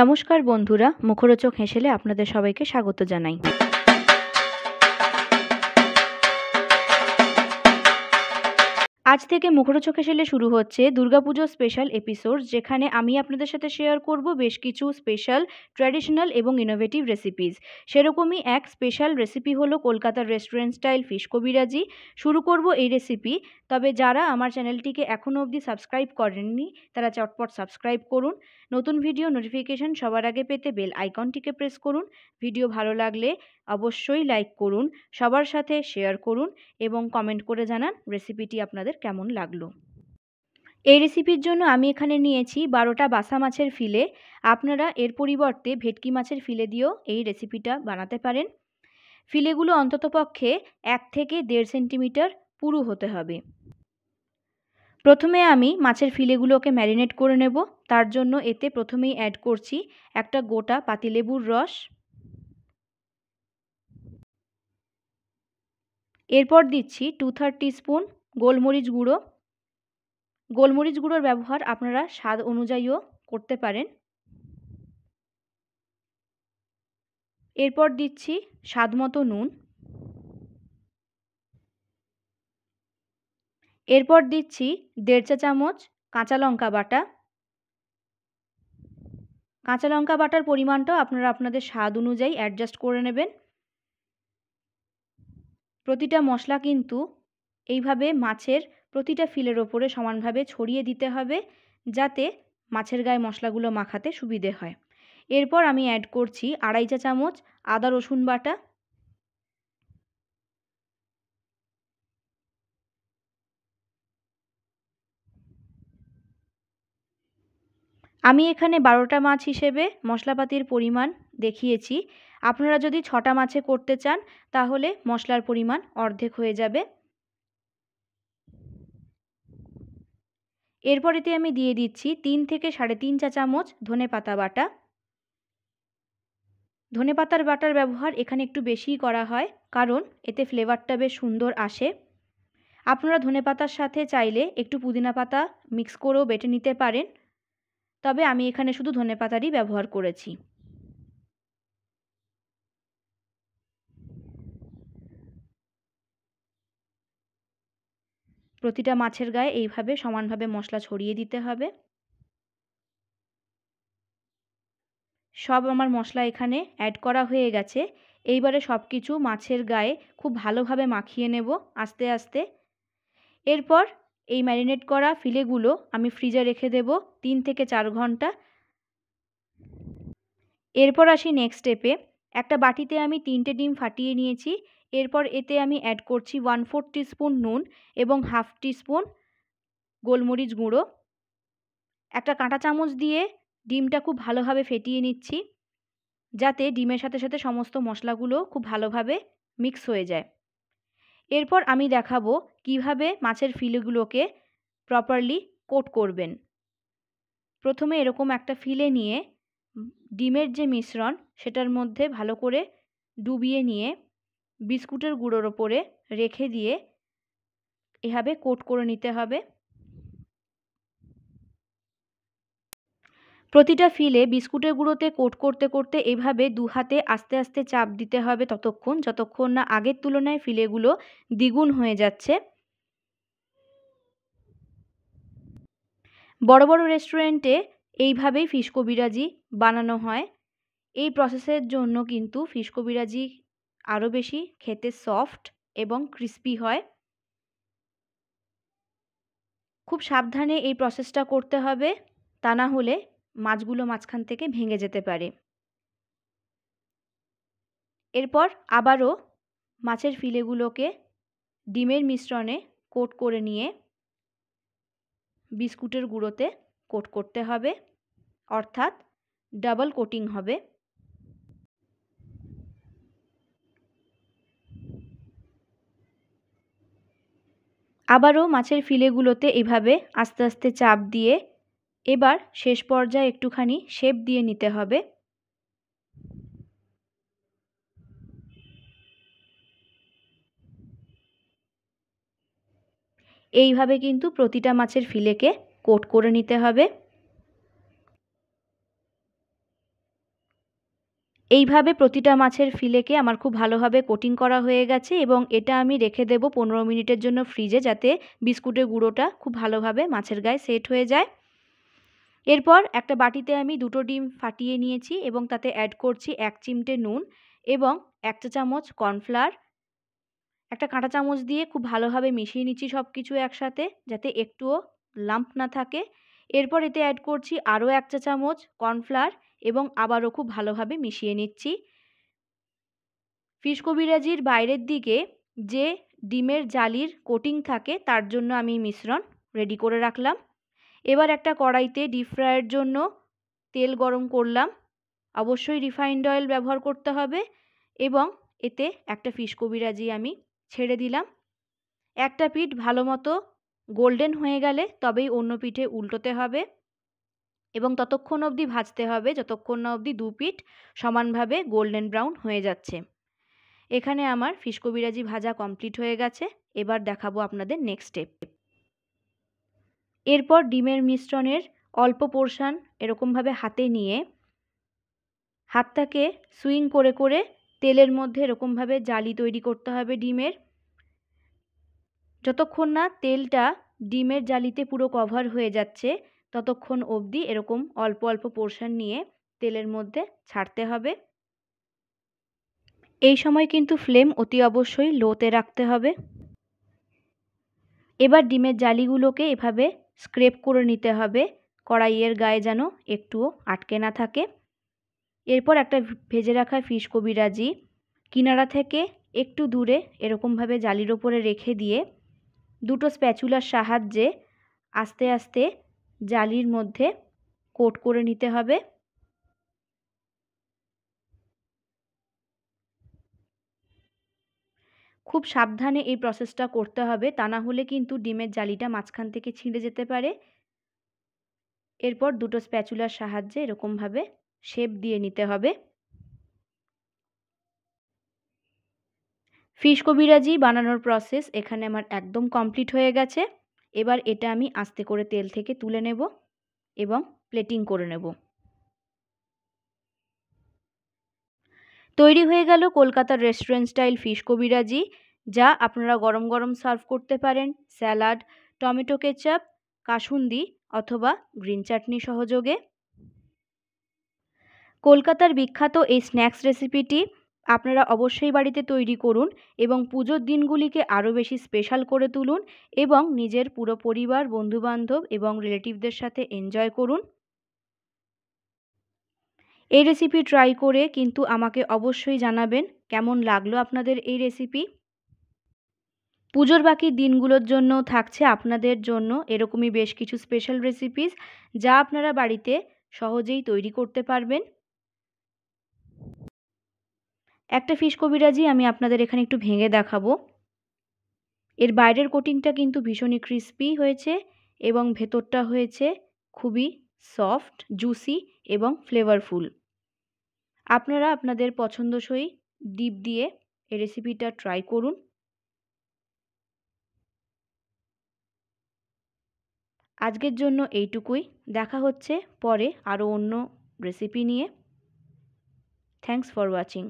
নমস্কার বন্ধুরা মুখরোচক হেসেলে আপনাদের সবাইকে স্বাগত জানাই আজ থেকে মুখরোচকে সেলে শুরু হচ্ছে দুর্গাপুজো স্পেশাল এপিসোড যেখানে আমি আপনাদের সাথে শেয়ার করব বেশ কিছু স্পেশাল ট্র্যাডিশনাল এবং ইনোভেটিভ রেসিপিস সেরকমই এক স্পেশাল রেসিপি হলো কলকাতার রেস্টুরেন্ট স্টাইল ফিশ কবিরাজি শুরু করব এই রেসিপি তবে যারা আমার চ্যানেলটিকে এখনও অবধি সাবস্ক্রাইব করেননি তারা চটপট সাবস্ক্রাইব করুন নতুন ভিডিও নোটিফিকেশন সবার আগে পেতে বেল আইকনটিকে প্রেস করুন ভিডিও ভালো লাগলে অবশ্যই লাইক করুন সবার সাথে শেয়ার করুন এবং কমেন্ট করে জানান রেসিপিটি আপনাদের কেমন লাগলো এই রেসিপির জন্য আমি এখানে নিয়েছি বারোটা বাসা মাছের ফিলে আপনারা এর পরিবর্তে ভেটকি মাছের ফিলে দিয়েও এই রেসিপিটা বানাতে পারেন ফিলেগুলো অন্ততপক্ষে এক থেকে দেড় সেন্টিমিটার পুরু হতে হবে প্রথমে আমি মাছের ফিলেগুলোকে ম্যারিনেট করে নেব তার জন্য এতে প্রথমেই অ্যাড করছি একটা গোটা পাতিলেবুর রস এরপর দিচ্ছি টু থার্ড স্পুন গোলমরিচ গুঁড়ো গোলমরিচ গুঁড়োর ব্যবহার আপনারা স্বাদ অনুযায়ীও করতে পারেন এরপর দিচ্ছি স্বাদ মতো নুন এরপর দিচ্ছি দেড় চা চামচ কাঁচা লঙ্কা বাটা কাঁচা লঙ্কা বাটার পরিমাণটাও আপনারা আপনাদের স্বাদ অনুযায়ী অ্যাডজাস্ট করে নেবেন প্রতিটা মশলা কিন্তু এইভাবে মাছের প্রতিটা ফিলের ওপরে সমানভাবে ছড়িয়ে দিতে হবে যাতে মাছের গায়ে মশলাগুলো মাখাতে সুবিধে হয় এরপর আমি অ্যাড করছি আড়াই চা চামচ আদা রসুন বাটা আমি এখানে বারোটা মাছ হিসেবে মশলাপাতির পরিমাণ দেখিয়েছি আপনারা যদি ছটা মাছে করতে চান তাহলে মশলার পরিমাণ অর্ধেক হয়ে যাবে এরপরেতে আমি দিয়ে দিচ্ছি তিন থেকে সাড়ে তিন চা চামচ ধনে পাতা বাটা ধনে পাতার বাটার ব্যবহার এখানে একটু বেশিই করা হয় কারণ এতে ফ্লেভারটা বেশ সুন্দর আসে আপনারা ধনে পাতার সাথে চাইলে একটু পুদিনা পাতা মিক্স করেও বেটে নিতে পারেন তবে আমি এখানে শুধু ধনে পাতারই ব্যবহার করেছি প্রতিটা মাছের গায়ে এইভাবে সমানভাবে মশলা ছড়িয়ে দিতে হবে সব আমার মশলা এখানে অ্যাড করা হয়ে গেছে এইবারে সব কিছু মাছের গায়ে খুব ভালোভাবে মাখিয়ে নেব আস্তে আস্তে এরপর এই ম্যারিনেট করা ফিলেগুলো আমি ফ্রিজে রেখে দেব তিন থেকে চার ঘন্টা এরপর আসি নেক্সট স্টেপে একটা বাটিতে আমি তিনটে ডিম ফাটিয়ে নিয়েছি এরপর এতে আমি অ্যাড করছি ওয়ান ফোর টিস্পুন নুন এবং হাফ টিস্পুন গোলমরিচ গুঁড়ো একটা কাঁটা চামচ দিয়ে ডিমটা খুব ভালোভাবে ফেটিয়ে নিচ্ছি যাতে ডিমের সাথে সাথে সমস্ত মশলাগুলো খুব ভালোভাবে মিক্স হয়ে যায় এরপর আমি দেখাবো কিভাবে মাছের ফিলেগুলোকে প্রপারলি কোট করবেন প্রথমে এরকম একটা ফিলে নিয়ে ডিমের যে মিশ্রণ সেটার মধ্যে ভালো করে ডুবিয়ে নিয়ে বিস্কুটের গুঁড়োর ওপরে রেখে দিয়ে এভাবে কোট করে নিতে হবে প্রতিটা ফিলে বিস্কুটের গুঁড়োতে কোট করতে করতে এভাবে দু হাতে আস্তে আস্তে চাপ দিতে হবে ততক্ষণ যতক্ষণ না আগের তুলনায় ফিলেগুলো দ্বিগুণ হয়ে যাচ্ছে বড় বড় রেস্টুরেন্টে এইভাবেই ফিশকো বিরাজি বানানো হয় এই প্রসেসের জন্য কিন্তু ফিশকো বিরাজি আরও বেশি খেতে সফট এবং ক্রিস্পি হয় খুব সাবধানে এই প্রসেসটা করতে হবে তা না হলে মাছগুলো মাঝখান থেকে ভেঙে যেতে পারে এরপর আবারও মাছের ফিলেগুলোকে ডিমের মিশ্রণে কোট করে নিয়ে বিস্কুটের গুঁড়োতে কোট করতে হবে অর্থাৎ ডাবল কোটিং হবে আবারও মাছের ফিলেগুলোতে এভাবে আস্তে আস্তে চাপ দিয়ে এবার শেষ পর্যায়ে একটুখানি শেপ দিয়ে নিতে হবে এইভাবে কিন্তু প্রতিটা মাছের ফিলেকে কোট করে নিতে হবে এইভাবে প্রতিটা মাছের ফিলেকে আমার খুব ভালোভাবে কোটিং করা হয়ে গেছে এবং এটা আমি রেখে দেব পনেরো মিনিটের জন্য ফ্রিজে যাতে বিস্কুটের গুঁড়োটা খুব ভালোভাবে মাছের গায়ে সেট হয়ে যায় এরপর একটা বাটিতে আমি দুটো ডিম ফাটিয়ে নিয়েছি এবং তাতে অ্যাড করছি এক চিমটে নুন এবং এক চা চামচ কর্নফ্লাওয়ার একটা কাঁটা চামচ দিয়ে খুব ভালোভাবে মিশিয়ে নিচ্ছি সব কিছু একসাথে যাতে একটুও লাম্প না থাকে এরপর এতে অ্যাড করছি আরও এক চা চামচ কর্নফ্লাওয়ার এবং আবারও খুব ভালোভাবে মিশিয়ে নিচ্ছি ফিশ কবিরাজির বাইরের দিকে যে ডিমের জালির কোটিং থাকে তার জন্য আমি মিশ্রণ রেডি করে রাখলাম এবার একটা কড়াইতে ডিপ ফ্রাইয়ের জন্য তেল গরম করলাম অবশ্যই রিফাইন্ড অয়েল ব্যবহার করতে হবে এবং এতে একটা ফিশ কবিরাজি আমি ছেড়ে দিলাম একটা পিঠ ভালো মতো গোল্ডেন হয়ে গেলে তবেই অন্য পিঠে উল্টোতে হবে এবং ততক্ষণ অবধি ভাজতে হবে যতক্ষণ না অবধি দু পিঠ সমানভাবে গোল্ডেন ব্রাউন হয়ে যাচ্ছে এখানে আমার ফিশকো বিরাজি ভাজা কমপ্লিট হয়ে গেছে এবার দেখাবো আপনাদের নেক্সট স্টেপ এরপর ডিমের মিশ্রণের অল্প পোর্শান এরকমভাবে হাতে নিয়ে হাতটাকে সুইং করে করে তেলের মধ্যে এরকমভাবে জালি তৈরি করতে হবে ডিমের যতক্ষণ না তেলটা ডিমের জালিতে পুরো কভার হয়ে যাচ্ছে ততক্ষণ অবধি এরকম অল্প অল্প পোর্শন নিয়ে তেলের মধ্যে ছাড়তে হবে এই সময় কিন্তু ফ্লেম অতি অবশ্যই লোতে রাখতে হবে এবার ডিমের জালিগুলোকে এভাবে স্ক্রেপ করে নিতে হবে কড়াইয়ের গায়ে যেন একটুও আটকে না থাকে এরপর একটা ভেজে রাখা ফিশ কবিরাজি কিনারা থেকে একটু দূরে এরকমভাবে জালির ওপরে রেখে দিয়ে দুটো স্প্যাচুলার সাহায্যে আস্তে আস্তে জালির মধ্যে কোট করে নিতে হবে খুব সাবধানে এই প্রসেসটা করতে হবে তা না হলে কিন্তু ডিমের জালিটা মাঝখান থেকে ছিঁড়ে যেতে পারে এরপর দুটো স্প্যাচুলার সাহায্যে এরকমভাবে শেপ দিয়ে নিতে হবে ফিশ কবিরাজি বানানোর প্রসেস এখানে আমার একদম কমপ্লিট হয়ে গেছে এবার এটা আমি আস্তে করে তেল থেকে তুলে নেব এবং প্লেটিং করে নেব তৈরি হয়ে গেল কলকাতার রেস্টুরেন্ট স্টাইল ফিশ কবিরাজি যা আপনারা গরম গরম সার্ভ করতে পারেন স্যালাড টমেটো কেচাপ কাসুন্দি অথবা গ্রিন চাটনি সহযোগে কলকাতার বিখ্যাত এই স্ন্যাক্স রেসিপিটি আপনারা অবশ্যই বাড়িতে তৈরি করুন এবং পুজোর দিনগুলিকে আরও বেশি স্পেশাল করে তুলুন এবং নিজের পুরো পরিবার বন্ধুবান্ধব এবং রিলেটিভদের সাথে এনজয় করুন এই রেসিপি ট্রাই করে কিন্তু আমাকে অবশ্যই জানাবেন কেমন লাগলো আপনাদের এই রেসিপি পুজোর বাকি দিনগুলোর জন্য থাকছে আপনাদের জন্য এরকমই বেশ কিছু স্পেশাল রেসিপিস যা আপনারা বাড়িতে সহজেই তৈরি করতে পারবেন একটা ফিশ কবিরাজি আমি আপনাদের এখানে একটু ভেঙে দেখাবো এর বাইরের কোটিংটা কিন্তু ভীষণই ক্রিস্পি হয়েছে এবং ভেতরটা হয়েছে খুবই সফট জুসি এবং ফ্লেভারফুল আপনারা আপনাদের পছন্দসই ডিপ দিয়ে এ রেসিপিটা ট্রাই করুন আজকের জন্য এইটুকুই দেখা হচ্ছে পরে আরও অন্য রেসিপি নিয়ে থ্যাংকস ফর ওয়াচিং